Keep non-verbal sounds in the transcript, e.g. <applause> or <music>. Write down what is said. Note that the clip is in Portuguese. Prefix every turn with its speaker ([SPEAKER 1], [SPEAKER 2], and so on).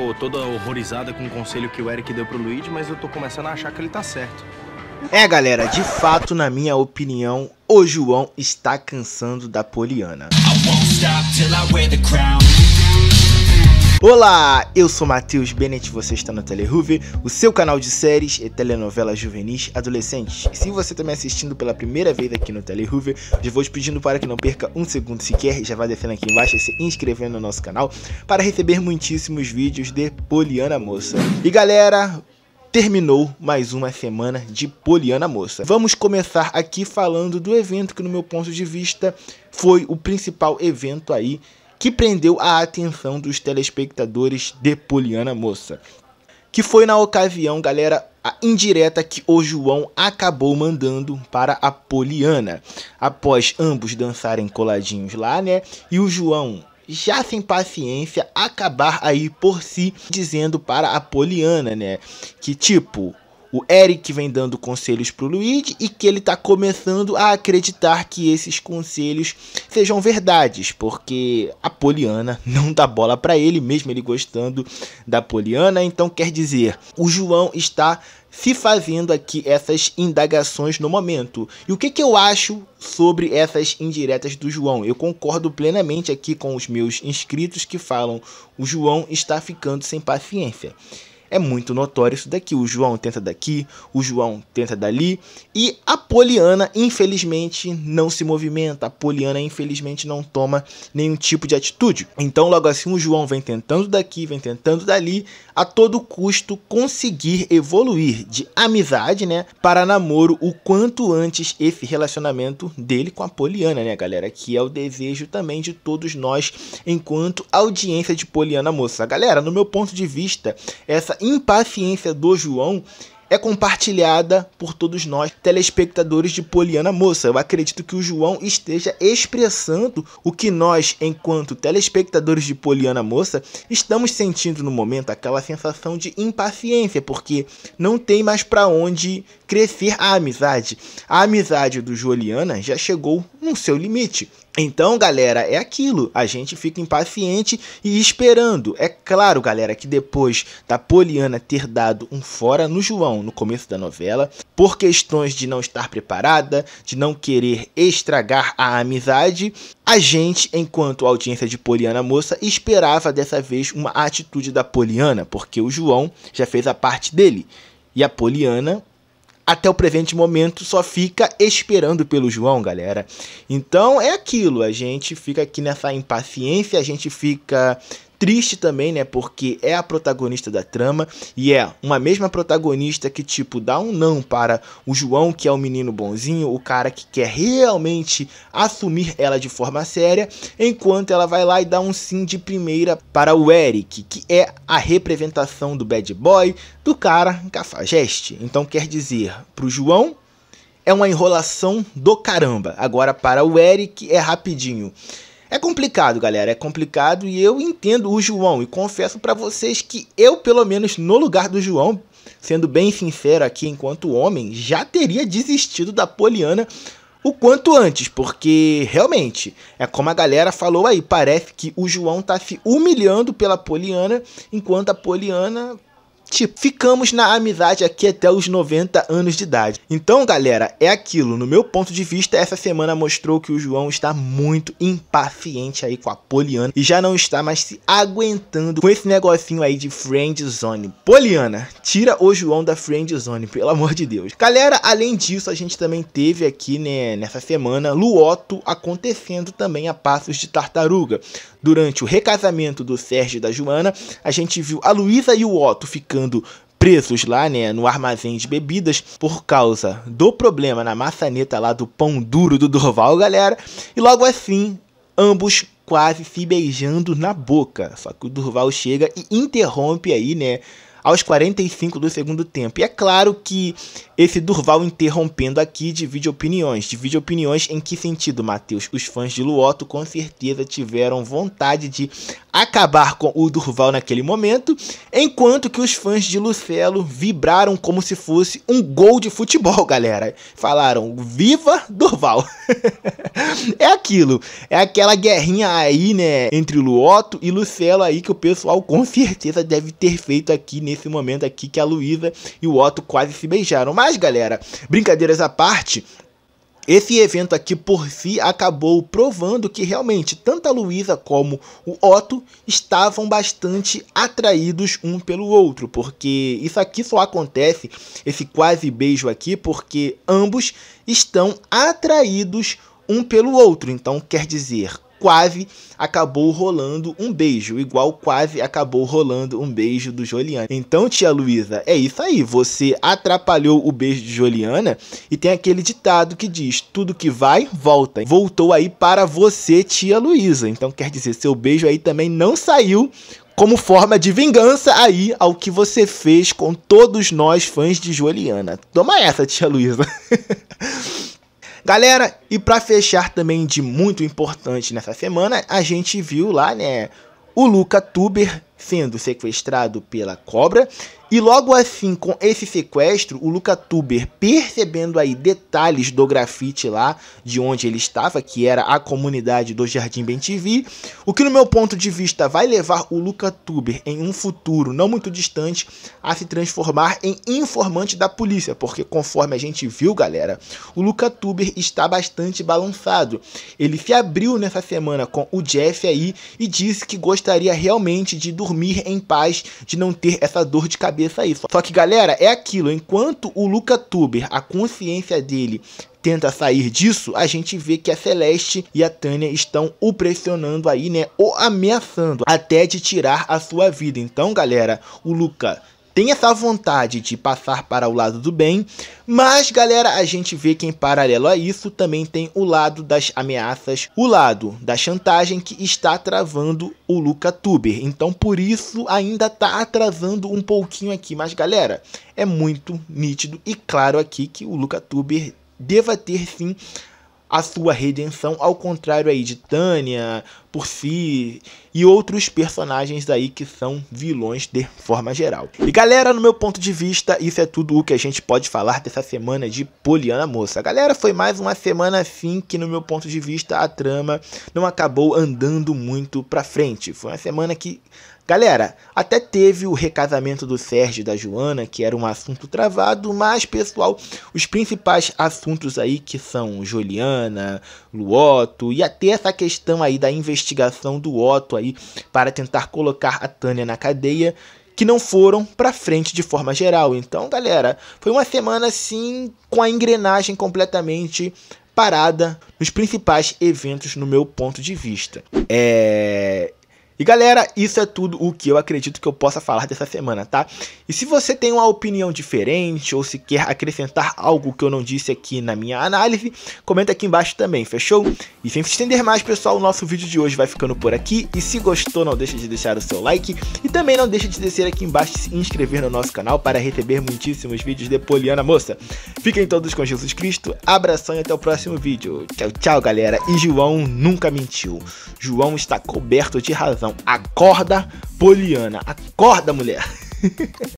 [SPEAKER 1] ficou toda horrorizada com o conselho que o Eric deu pro Luigi, mas eu tô começando a achar que ele tá certo. É, galera, de fato, na minha opinião, o João está cansando da Poliana. I won't stop till I wear the crown. Olá, eu sou Matheus Bennett, você está no Teleruve, o seu canal de séries e telenovelas juvenis adolescentes. E se você está me assistindo pela primeira vez aqui no Teleruve, já vou te pedindo para que não perca um segundo sequer já vai descendo aqui embaixo e se inscrevendo no nosso canal para receber muitíssimos vídeos de Poliana Moça. E galera, terminou mais uma semana de Poliana Moça. Vamos começar aqui falando do evento que, no meu ponto de vista, foi o principal evento aí que prendeu a atenção dos telespectadores de Poliana Moça. Que foi na ocasião, galera, a indireta que o João acabou mandando para a Poliana. Após ambos dançarem coladinhos lá, né? E o João, já sem paciência, acabar aí por si dizendo para a Poliana, né? Que tipo, o Eric vem dando conselhos para o Luigi e que ele está começando a acreditar que esses conselhos sejam verdades, porque a Poliana <laughs> não dá bola para ele, mesmo ele gostando da Poliana. Então, quer dizer, o João está se fazendo aqui essas indagações no momento. E o que, que eu acho sobre essas indiretas do João? Eu concordo plenamente aqui com os meus inscritos que falam o João está ficando sem paciência. É muito notório isso daqui. O João tenta daqui, o João tenta dali. E a Poliana, infelizmente, não se movimenta. A Poliana, infelizmente, não toma nenhum tipo de atitude. Então, logo assim, o João vem tentando daqui, vem tentando dali, a todo custo conseguir evoluir de amizade, né, para namoro o quanto antes esse relacionamento dele com a Poliana, né, galera, que é o desejo também de todos nós enquanto audiência de Poliana Moça. Galera, no meu ponto de vista, essa impaciência do João é compartilhada por todos nós, telespectadores de Poliana Moça. Eu acredito que o João esteja expressando o que nós, enquanto telespectadores de Poliana Moça, estamos sentindo no momento, aquela sensação de impaciência, porque não tem mais para onde crescer a amizade. A amizade do Juliana já chegou no seu limite. Então, galera, é aquilo. A gente fica impaciente e esperando. É claro, galera, que depois da Poliana ter dado um fora no João no começo da novela, por questões de não estar preparada, de não querer estragar a amizade, a gente, enquanto audiência de Poliana Moça, esperava dessa vez uma atitude da Poliana, porque o João já fez a parte dele. E a Poliana até o presente momento só fica esperando pelo João, galera. Então é aquilo, a gente fica aqui nessa impaciência, a gente fica Triste também, né? Porque é a protagonista da trama e é uma mesma protagonista que, tipo, dá um não para o João, que é o menino bonzinho, o cara que quer realmente assumir ela de forma séria, enquanto ela vai lá e dá um sim de primeira para o Eric, que é a representação do bad boy, do cara cafajeste. Então quer dizer, para o João, é uma enrolação do caramba. Agora para o Eric é rapidinho. É complicado, galera, é complicado e eu entendo o João e confesso para vocês que eu, pelo menos no lugar do João, sendo bem sincero aqui enquanto homem, já teria desistido da Poliana o quanto antes, porque realmente é como a galera falou aí, parece que o João tá se humilhando pela Poliana, enquanto a Poliana Tipo, ficamos na amizade aqui até os 90 anos de idade. Então, galera, é aquilo. No meu ponto de vista, essa semana mostrou que o João está muito impaciente aí com a Poliana e já não está mais se aguentando com esse negocinho aí de friend zone. Poliana, tira o João da friend zone, pelo amor de Deus. Galera, além disso, a gente também teve aqui, né, nessa semana, Luoto acontecendo também a passos de tartaruga. Durante o recasamento do Sérgio e da Joana, a gente viu a Luísa e o Otto ficando ficando presos lá, né, no armazém de bebidas por causa do problema na maçaneta lá do pão duro do Durval, galera. E logo assim, ambos quase se beijando na boca. Só que o Durval chega e interrompe aí, né, aos 45 do segundo tempo. E é claro que esse Durval interrompendo aqui divide opiniões. Divide opiniões em que sentido, Matheus? Os fãs de Luoto com certeza tiveram vontade de acabar com o Durval naquele momento, enquanto que os fãs de Lucelo vibraram como se fosse um gol de futebol, galera. Falaram: "Viva Durval". <laughs> é aquilo, é aquela guerrinha aí, né, entre Luoto e Lucelo aí que o pessoal com certeza deve ter feito aqui né, nesse momento aqui que a Luísa e o Otto quase se beijaram. Mas, galera, brincadeiras à parte, esse evento aqui por si acabou provando que realmente tanto a Luísa como o Otto estavam bastante atraídos um pelo outro, porque isso aqui só acontece, esse quase beijo aqui, porque ambos estão atraídos um pelo outro. Então quer dizer, quase acabou rolando um beijo, igual quase acabou rolando um beijo do Juliana. Então, tia Luísa, é isso aí, você atrapalhou o beijo de Juliana e tem aquele ditado que diz: tudo que vai, volta. Voltou aí para você, tia Luísa. Então, quer dizer, seu beijo aí também não saiu como forma de vingança aí ao que você fez com todos nós fãs de Juliana. Toma essa, tia Luísa. <laughs> Galera, e para fechar também de muito importante nessa semana, a gente viu lá, né, o Luca Tuber sendo sequestrado pela cobra. E logo assim, com esse sequestro, o Luca Tuber, percebendo aí detalhes do grafite lá de onde ele estava, que era a comunidade do Jardim TV, o que no meu ponto de vista vai levar o Luca Tuber em um futuro não muito distante a se transformar em informante da polícia, porque conforme a gente viu, galera, o Luca Tuber está bastante balançado. Ele se abriu nessa semana com o Jeff aí e disse que gostaria realmente de dormir dormir em paz, de não ter essa dor de cabeça aí. Só que, galera, é aquilo. Enquanto o Luca Tuber, a consciência dele tenta sair disso, a gente vê que a Celeste e a Tânia estão o pressionando aí, né? Ou ameaçando até de tirar a sua vida. Então, galera, o Luca tem essa vontade de passar para o lado do bem, mas galera, a gente vê que em paralelo a isso também tem o lado das ameaças, o lado da chantagem que está travando o Luca Tuber. Então por isso ainda está atrasando um pouquinho aqui, mas galera, é muito nítido e claro aqui que o Luca Tuber deva ter sim a sua redenção, ao contrário aí de Tânia, por si e outros personagens aí que são vilões de forma geral. E galera, no meu ponto de vista, isso é tudo o que a gente pode falar dessa semana de Poliana Moça. Galera, foi mais uma semana assim que no meu ponto de vista a trama não acabou andando muito pra frente. Foi uma semana que Galera, até teve o recasamento do Sérgio e da Joana, que era um assunto travado, mas pessoal, os principais assuntos aí que são Juliana, Luoto e até essa questão aí da investigação investigação do Otto aí para tentar colocar a Tânia na cadeia que não foram para frente de forma geral. Então, galera, foi uma semana assim com a engrenagem completamente parada nos principais eventos no meu ponto de vista. É... E galera, isso é tudo o que eu acredito que eu possa falar dessa semana, tá? E se você tem uma opinião diferente ou se quer acrescentar algo que eu não disse aqui na minha análise, comenta aqui embaixo também, fechou? E sem se estender mais, pessoal, o nosso vídeo de hoje vai ficando por aqui. E se gostou, não deixa de deixar o seu like e também não deixa de descer aqui embaixo e se inscrever no nosso canal para receber muitíssimos vídeos de Poliana Moça. Fiquem todos com Jesus Cristo, abração e até o próximo vídeo. Tchau, tchau, galera. E João nunca mentiu. João está coberto de razão Acorda, Poliana. Acorda, mulher. <laughs>